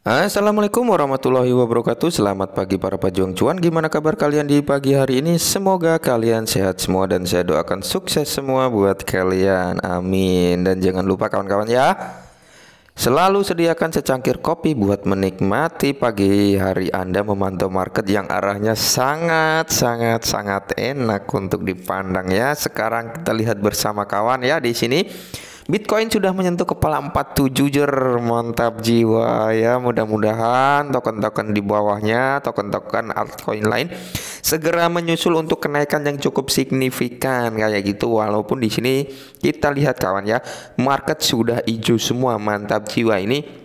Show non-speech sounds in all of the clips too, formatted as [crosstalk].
Assalamualaikum warahmatullahi wabarakatuh Selamat pagi para pejuang cuan Gimana kabar kalian di pagi hari ini Semoga kalian sehat semua Dan saya doakan sukses semua buat kalian Amin Dan jangan lupa kawan-kawan ya Selalu sediakan secangkir kopi buat menikmati pagi hari Anda memantau market yang arahnya sangat-sangat-sangat enak untuk dipandang ya. Sekarang kita lihat bersama kawan ya di sini. Bitcoin sudah menyentuh kepala 47 jer mantap jiwa ya mudah-mudahan token-token di bawahnya token-token altcoin lain segera menyusul untuk kenaikan yang cukup signifikan kayak gitu walaupun di sini kita lihat kawan ya market sudah hijau semua mantap jiwa ini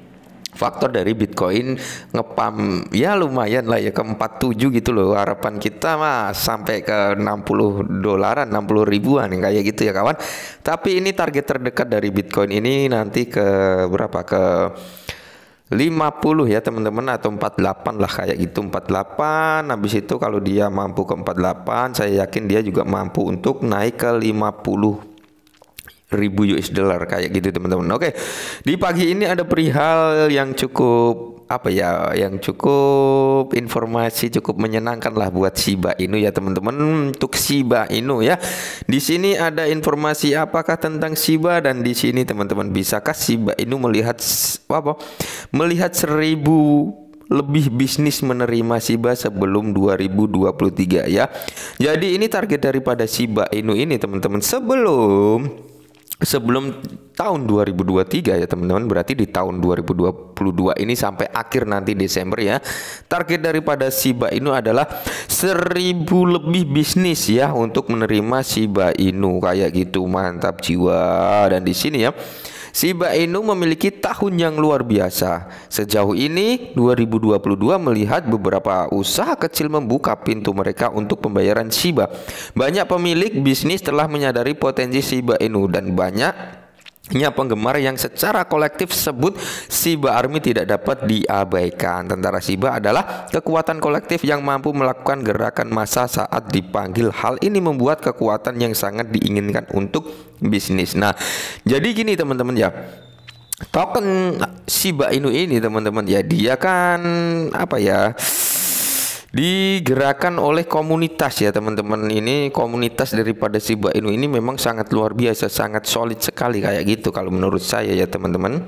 faktor dari Bitcoin ngepam ya lumayan lah ya ke 47 gitu loh harapan kita mah sampai ke 60 dolaran 60 ribuan kayak gitu ya kawan tapi ini target terdekat dari Bitcoin ini nanti ke berapa ke 50 ya teman-teman atau 48 lah kayak gitu 48 habis itu kalau dia mampu ke 48 saya yakin dia juga mampu untuk naik ke 50 ribu US dollar kayak gitu teman-teman. Oke, di pagi ini ada perihal yang cukup apa ya yang cukup informasi cukup menyenangkan lah buat Shiba Inu ya teman-teman untuk Shiba Inu ya di sini ada informasi apakah tentang Shiba dan di sini teman-teman bisakah Shiba Inu melihat apa melihat seribu lebih bisnis menerima Siba sebelum 2023 ya. Jadi ini target daripada Siba Inu ini teman-teman sebelum sebelum tahun 2023 ya teman-teman berarti di tahun 2022 ini sampai akhir nanti Desember ya target daripada Shiba Inu adalah seribu lebih bisnis ya untuk menerima Shiba Inu kayak gitu mantap jiwa dan di sini ya Siba Inu memiliki tahun yang luar biasa. Sejauh ini 2022 melihat beberapa usaha kecil membuka pintu mereka untuk pembayaran Shiba. Banyak pemilik bisnis telah menyadari potensi Shiba Inu dan banyak nya penggemar yang secara kolektif sebut Siba Army tidak dapat diabaikan. Tentara Siba adalah kekuatan kolektif yang mampu melakukan gerakan massa saat dipanggil. Hal ini membuat kekuatan yang sangat diinginkan untuk bisnis. Nah, jadi gini teman-teman ya. Token Siba Inu ini teman-teman ya, dia kan apa ya? digerakkan oleh komunitas ya teman-teman ini komunitas daripada si Inu ini memang sangat luar biasa sangat solid sekali kayak gitu kalau menurut saya ya teman-teman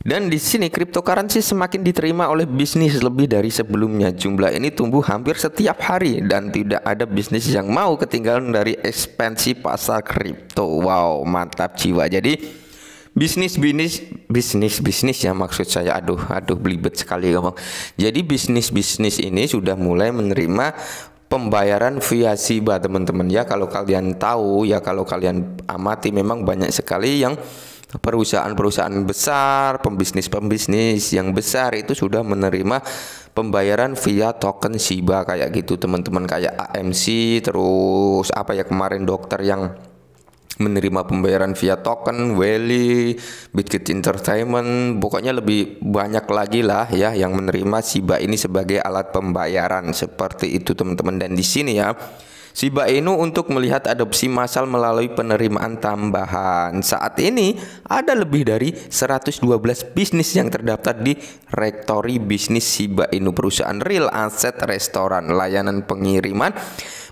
dan di sini cryptocurrency semakin diterima oleh bisnis lebih dari sebelumnya. Jumlah ini tumbuh hampir setiap hari dan tidak ada bisnis yang mau ketinggalan dari ekspansi pasar kripto. Wow, mantap jiwa. Jadi bisnis bisnis bisnis bisnis ya maksud saya aduh aduh belibet sekali ngomong jadi bisnis bisnis ini sudah mulai menerima pembayaran via SIBA teman-teman ya kalau kalian tahu ya kalau kalian amati memang banyak sekali yang perusahaan-perusahaan besar, pembisnis-pembisnis yang besar itu sudah menerima pembayaran via token SIBA kayak gitu teman-teman kayak AMC terus apa ya kemarin dokter yang menerima pembayaran via token, Welly, Bitkit Entertainment, pokoknya lebih banyak lagi lah ya yang menerima Siba ini sebagai alat pembayaran seperti itu teman-teman dan di sini ya Siba Inu untuk melihat adopsi massal melalui penerimaan tambahan. Saat ini ada lebih dari 112 bisnis yang terdaftar di Rektori Bisnis Siba Inu perusahaan real aset restoran, layanan pengiriman,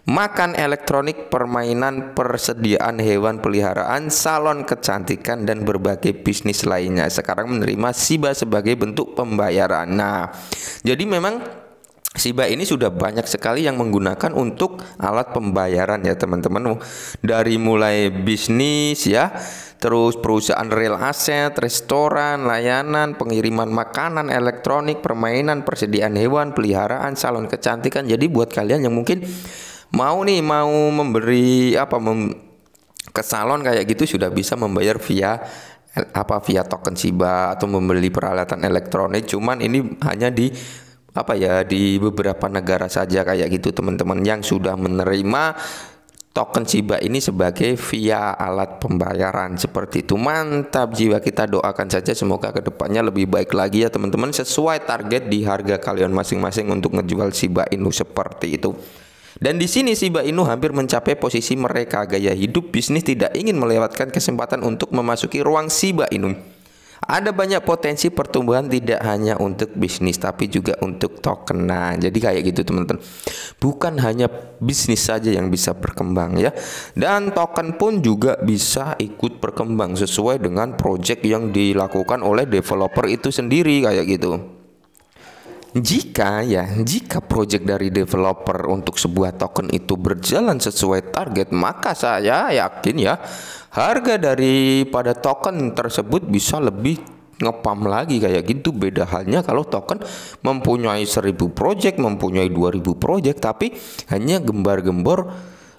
makan elektronik, permainan, persediaan hewan peliharaan, salon kecantikan dan berbagai bisnis lainnya. Sekarang menerima SIBA sebagai bentuk pembayaran. Nah, jadi memang Siba ini sudah banyak sekali yang menggunakan untuk alat pembayaran ya teman-teman Dari mulai bisnis ya Terus perusahaan real aset, restoran, layanan, pengiriman makanan, elektronik, permainan, persediaan hewan, peliharaan, salon kecantikan Jadi buat kalian yang mungkin mau nih mau memberi apa mem, ke salon kayak gitu sudah bisa membayar via apa via token Shiba atau membeli peralatan elektronik cuman ini hanya di apa ya di beberapa negara saja kayak gitu teman-teman yang sudah menerima token Shiba ini sebagai via alat pembayaran seperti itu mantap jiwa kita doakan saja semoga kedepannya lebih baik lagi ya teman-teman sesuai target di harga kalian masing-masing untuk ngejual Shiba Inu seperti itu dan di sini Shiba Inu hampir mencapai posisi mereka. Gaya hidup bisnis tidak ingin melewatkan kesempatan untuk memasuki ruang Shiba Inu. Ada banyak potensi pertumbuhan tidak hanya untuk bisnis tapi juga untuk token. Nah, jadi kayak gitu teman-teman. Bukan hanya bisnis saja yang bisa berkembang ya. Dan token pun juga bisa ikut berkembang sesuai dengan project yang dilakukan oleh developer itu sendiri kayak gitu. Jika ya, jika project dari developer untuk sebuah token itu berjalan sesuai target, maka saya yakin ya harga daripada token tersebut bisa lebih ngepam lagi kayak gitu beda halnya kalau token mempunyai 1000 project mempunyai 2000 project tapi hanya gembar-gembor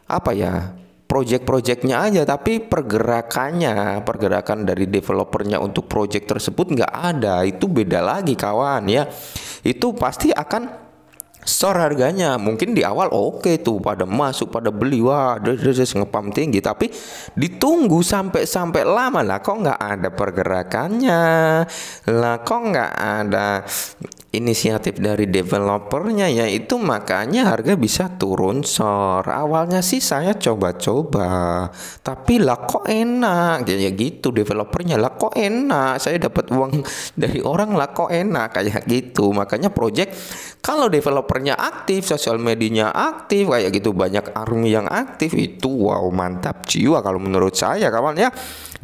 apa ya project-projectnya aja tapi pergerakannya pergerakan dari developernya untuk project tersebut nggak ada itu beda lagi kawan ya itu pasti akan store harganya mungkin di awal oke okay tuh pada masuk pada beli wah terus ngepam tinggi tapi ditunggu sampai sampai lama lah kok nggak ada pergerakannya lah kok nggak ada inisiatif dari developernya ya itu makanya harga bisa turun sor awalnya sih saya coba-coba tapi lah kok enak kayak ya gitu developernya lah kok enak saya dapat uang [laughs] dari orang lah kok enak kayak gitu makanya project kalau developernya aktif sosial medianya aktif kayak gitu banyak army yang aktif itu wow mantap jiwa kalau menurut saya kawan ya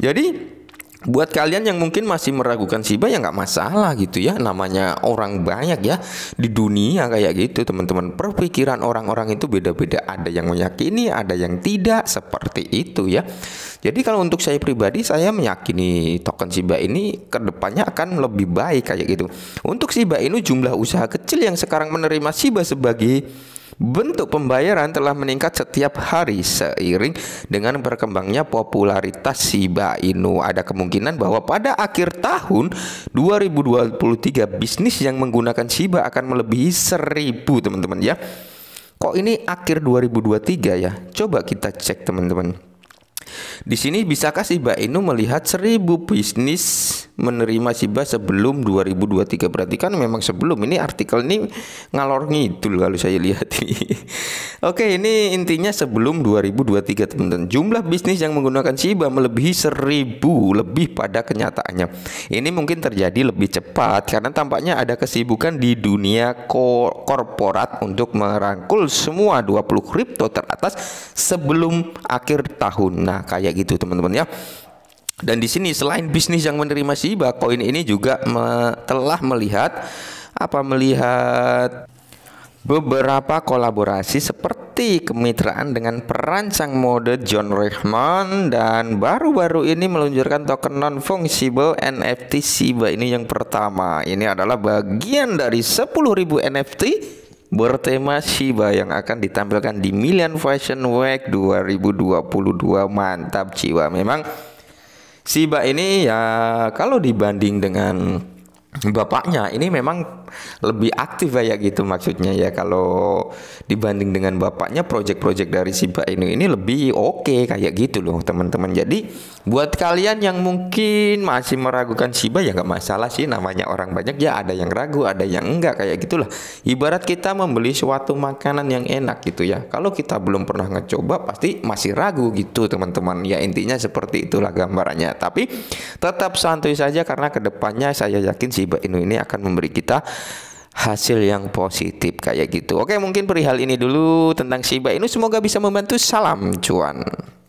jadi Buat kalian yang mungkin masih meragukan Shiba ya nggak masalah gitu ya Namanya orang banyak ya di dunia kayak gitu teman-teman Perpikiran orang-orang itu beda-beda Ada yang meyakini, ada yang tidak Seperti itu ya Jadi kalau untuk saya pribadi saya meyakini token Shiba ini kedepannya akan lebih baik kayak gitu Untuk Shiba ini jumlah usaha kecil yang sekarang menerima Shiba sebagai Bentuk pembayaran telah meningkat setiap hari seiring dengan berkembangnya popularitas Shiba Inu. Ada kemungkinan bahwa pada akhir tahun 2023 bisnis yang menggunakan Shiba akan melebihi 1000, teman-teman ya. Kok ini akhir 2023 ya? Coba kita cek, teman-teman. Di sini bisakah Shiba Inu melihat 1000 bisnis menerima Siba sebelum 2023 berarti kan memang sebelum ini artikel ini ngalor ngidul kalau saya lihat ini. [laughs] Oke ini intinya sebelum 2023 teman-teman jumlah bisnis yang menggunakan Siba melebihi seribu lebih pada kenyataannya ini mungkin terjadi lebih cepat karena tampaknya ada kesibukan di dunia ko korporat untuk merangkul semua 20 kripto teratas sebelum akhir tahun nah kayak gitu teman-teman ya dan di sini selain bisnis yang menerima Shiba koin ini juga me telah melihat apa melihat beberapa kolaborasi seperti kemitraan dengan perancang mode John Richmond dan baru-baru ini meluncurkan token non-fungible NFT Shiba ini yang pertama. Ini adalah bagian dari 10.000 NFT bertema Shiba yang akan ditampilkan di Million Fashion Week 2022. Mantap jiwa memang Si Siba ini ya kalau dibanding dengan bapaknya ini memang lebih aktif kayak gitu maksudnya ya kalau dibanding dengan bapaknya project-project dari si Mbak Inu ini lebih oke okay, kayak gitu loh teman-teman. Jadi buat kalian yang mungkin masih meragukan Shiba ya nggak masalah sih namanya orang banyak ya ada yang ragu, ada yang enggak kayak gitulah. Ibarat kita membeli suatu makanan yang enak gitu ya. Kalau kita belum pernah ngecoba pasti masih ragu gitu teman-teman. Ya intinya seperti itulah gambarannya. Tapi tetap santuy saja karena kedepannya saya yakin si Mbak Inu ini akan memberi kita hasil yang positif kayak gitu. Oke, mungkin perihal ini dulu tentang Shiba ini semoga bisa membantu. Salam cuan.